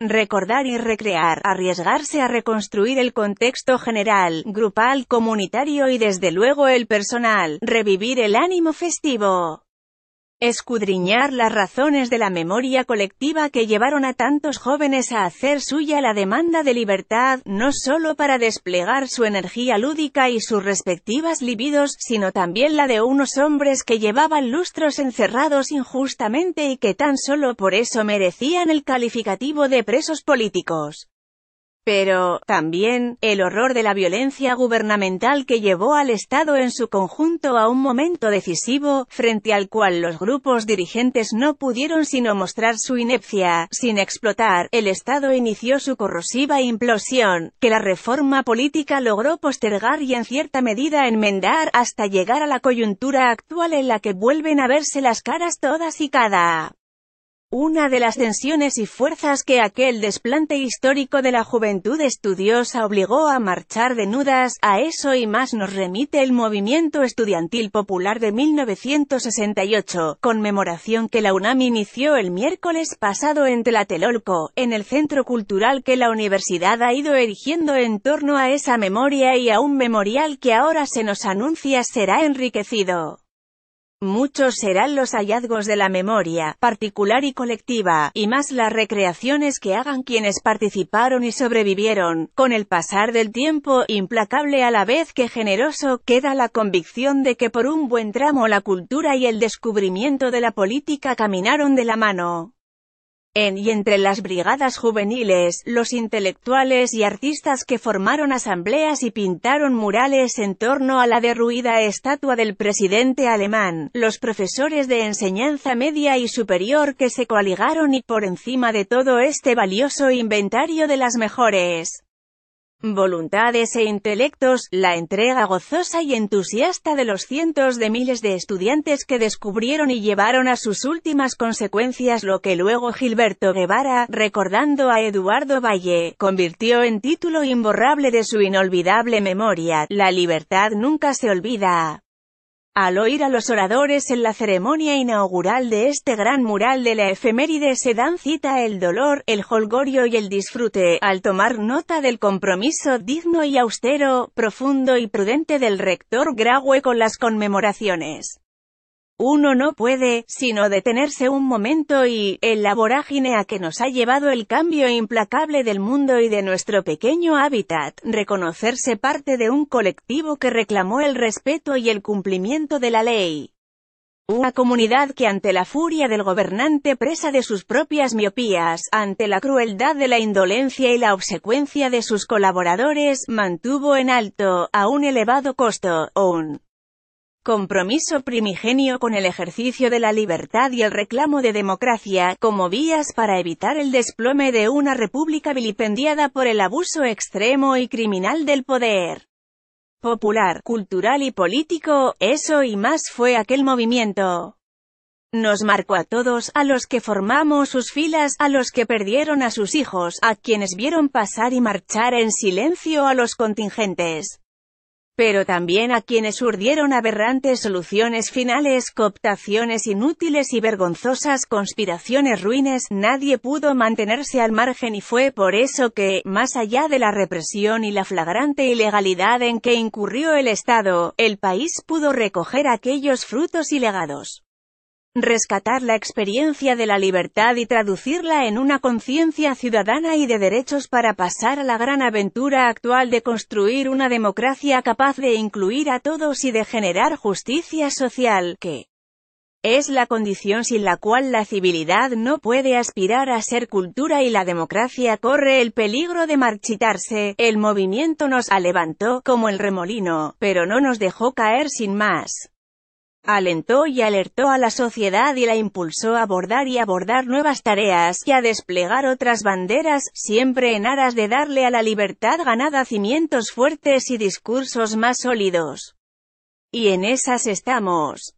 Recordar y recrear, arriesgarse a reconstruir el contexto general, grupal, comunitario y desde luego el personal, revivir el ánimo festivo. Escudriñar las razones de la memoria colectiva que llevaron a tantos jóvenes a hacer suya la demanda de libertad, no solo para desplegar su energía lúdica y sus respectivas libidos, sino también la de unos hombres que llevaban lustros encerrados injustamente y que tan solo por eso merecían el calificativo de presos políticos pero, también, el horror de la violencia gubernamental que llevó al Estado en su conjunto a un momento decisivo, frente al cual los grupos dirigentes no pudieron sino mostrar su inepcia, sin explotar, el Estado inició su corrosiva implosión, que la reforma política logró postergar y en cierta medida enmendar, hasta llegar a la coyuntura actual en la que vuelven a verse las caras todas y cada una de las tensiones y fuerzas que aquel desplante histórico de la juventud estudiosa obligó a marchar de nudas a eso y más nos remite el movimiento estudiantil popular de 1968, conmemoración que la UNAM inició el miércoles pasado en Tlatelolco, en el centro cultural que la universidad ha ido erigiendo en torno a esa memoria y a un memorial que ahora se nos anuncia será enriquecido. Muchos serán los hallazgos de la memoria, particular y colectiva, y más las recreaciones que hagan quienes participaron y sobrevivieron. Con el pasar del tiempo, implacable a la vez que generoso, queda la convicción de que por un buen tramo la cultura y el descubrimiento de la política caminaron de la mano en y entre las brigadas juveniles, los intelectuales y artistas que formaron asambleas y pintaron murales en torno a la derruida estatua del presidente alemán, los profesores de enseñanza media y superior que se coaligaron y por encima de todo este valioso inventario de las mejores voluntades e intelectos, la entrega gozosa y entusiasta de los cientos de miles de estudiantes que descubrieron y llevaron a sus últimas consecuencias lo que luego Gilberto Guevara, recordando a Eduardo Valle, convirtió en título imborrable de su inolvidable memoria, La libertad nunca se olvida. Al oír a los oradores en la ceremonia inaugural de este gran mural de la efeméride se dan cita el dolor, el holgorio y el disfrute, al tomar nota del compromiso digno y austero, profundo y prudente del rector Graue con las conmemoraciones. Uno no puede, sino detenerse un momento y, en la vorágine a que nos ha llevado el cambio implacable del mundo y de nuestro pequeño hábitat, reconocerse parte de un colectivo que reclamó el respeto y el cumplimiento de la ley. Una comunidad que ante la furia del gobernante presa de sus propias miopías, ante la crueldad de la indolencia y la obsecuencia de sus colaboradores, mantuvo en alto, a un elevado costo, un compromiso primigenio con el ejercicio de la libertad y el reclamo de democracia, como vías para evitar el desplome de una república vilipendiada por el abuso extremo y criminal del poder popular, cultural y político, eso y más fue aquel movimiento. Nos marcó a todos, a los que formamos sus filas, a los que perdieron a sus hijos, a quienes vieron pasar y marchar en silencio a los contingentes pero también a quienes urdieron aberrantes soluciones finales, cooptaciones inútiles y vergonzosas conspiraciones ruines, nadie pudo mantenerse al margen y fue por eso que, más allá de la represión y la flagrante ilegalidad en que incurrió el Estado, el país pudo recoger aquellos frutos y legados rescatar la experiencia de la libertad y traducirla en una conciencia ciudadana y de derechos para pasar a la gran aventura actual de construir una democracia capaz de incluir a todos y de generar justicia social, que es la condición sin la cual la civilidad no puede aspirar a ser cultura y la democracia corre el peligro de marchitarse. El movimiento nos alevantó, como el remolino, pero no nos dejó caer sin más alentó y alertó a la sociedad y la impulsó a abordar y abordar nuevas tareas, y a desplegar otras banderas, siempre en aras de darle a la libertad ganada cimientos fuertes y discursos más sólidos. Y en esas estamos.